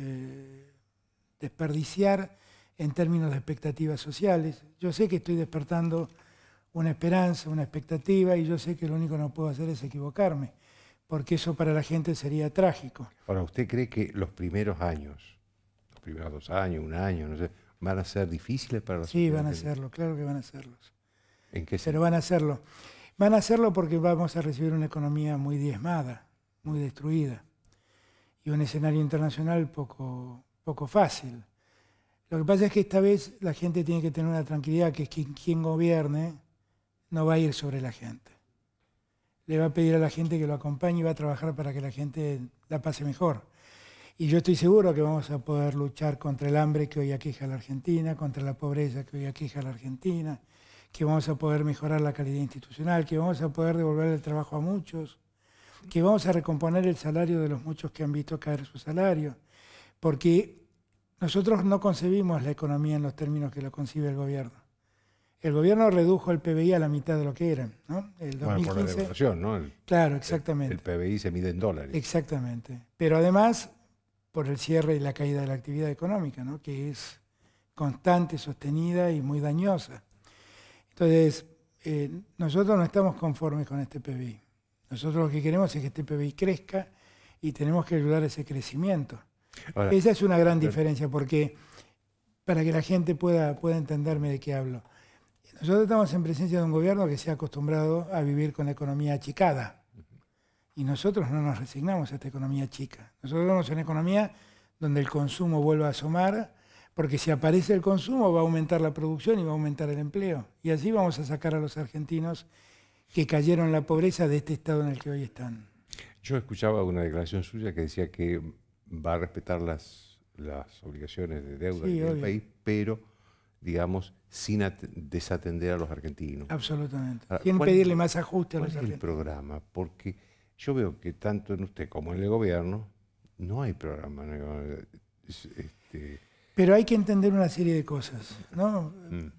Eh, desperdiciar en términos de expectativas sociales. Yo sé que estoy despertando una esperanza, una expectativa, y yo sé que lo único que no puedo hacer es equivocarme, porque eso para la gente sería trágico. Ahora, ¿usted cree que los primeros años, los primeros dos años, un año, no sé, van a ser difíciles para los Sí, van a serlo, claro que van a serlo ¿En qué sentido? Pero van a hacerlo. Van a hacerlo porque vamos a recibir una economía muy diezmada, muy destruida y un escenario internacional poco, poco fácil. Lo que pasa es que esta vez la gente tiene que tener una tranquilidad que es que quien gobierne no va a ir sobre la gente. Le va a pedir a la gente que lo acompañe y va a trabajar para que la gente la pase mejor. Y yo estoy seguro que vamos a poder luchar contra el hambre que hoy aqueja la Argentina, contra la pobreza que hoy aqueja a la Argentina, que vamos a poder mejorar la calidad institucional, que vamos a poder devolver el trabajo a muchos, que vamos a recomponer el salario de los muchos que han visto caer su salario, porque nosotros no concebimos la economía en los términos que lo concibe el gobierno. El gobierno redujo el PBI a la mitad de lo que era, ¿no? El por la ¿no? claro, exactamente. El, PBI se mide en dólares. Exactamente. Pero además, por el cierre y la caída de la actividad económica, ¿no? Que es constante, sostenida y muy dañosa. Entonces, eh, nosotros no estamos conformes con este PBI. Nosotros lo que queremos es que este PBI crezca y tenemos que ayudar a ese crecimiento. Esa es una gran diferencia porque para que la gente pueda, pueda entenderme de qué hablo. Nosotros estamos en presencia de un gobierno que se ha acostumbrado a vivir con la economía achicada. Y nosotros no nos resignamos a esta economía chica. Nosotros vamos a una economía donde el consumo vuelva a asomar, porque si aparece el consumo va a aumentar la producción y va a aumentar el empleo. Y así vamos a sacar a los argentinos que cayeron la pobreza de este estado en el que hoy están. Yo escuchaba una declaración suya que decía que va a respetar las, las obligaciones de deuda del país, pero, digamos, sin desatender a los argentinos. Absolutamente. sin pedirle más ajuste a los argentinos. el programa? Porque yo veo que tanto en usted como en el gobierno no hay programa. Este pero hay que entender una serie de cosas. ¿no? Mm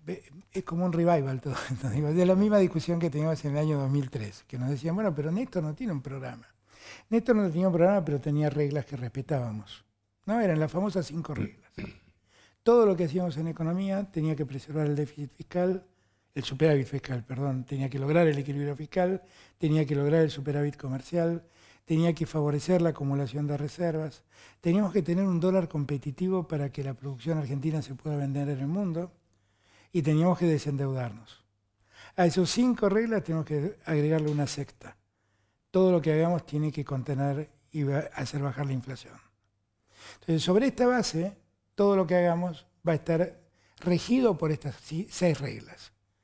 es como un revival todo esto, de la misma discusión que teníamos en el año 2003, que nos decían, bueno, pero Néstor no tiene un programa. Néstor no tenía un programa, pero tenía reglas que respetábamos. ¿no? Eran las famosas cinco reglas. Todo lo que hacíamos en economía tenía que preservar el déficit fiscal, el superávit fiscal, perdón, tenía que lograr el equilibrio fiscal, tenía que lograr el superávit comercial, tenía que favorecer la acumulación de reservas, teníamos que tener un dólar competitivo para que la producción argentina se pueda vender en el mundo y teníamos que desendeudarnos. A esas cinco reglas tenemos que agregarle una sexta. Todo lo que hagamos tiene que contener y hacer bajar la inflación. Entonces, sobre esta base, todo lo que hagamos va a estar regido por estas seis reglas.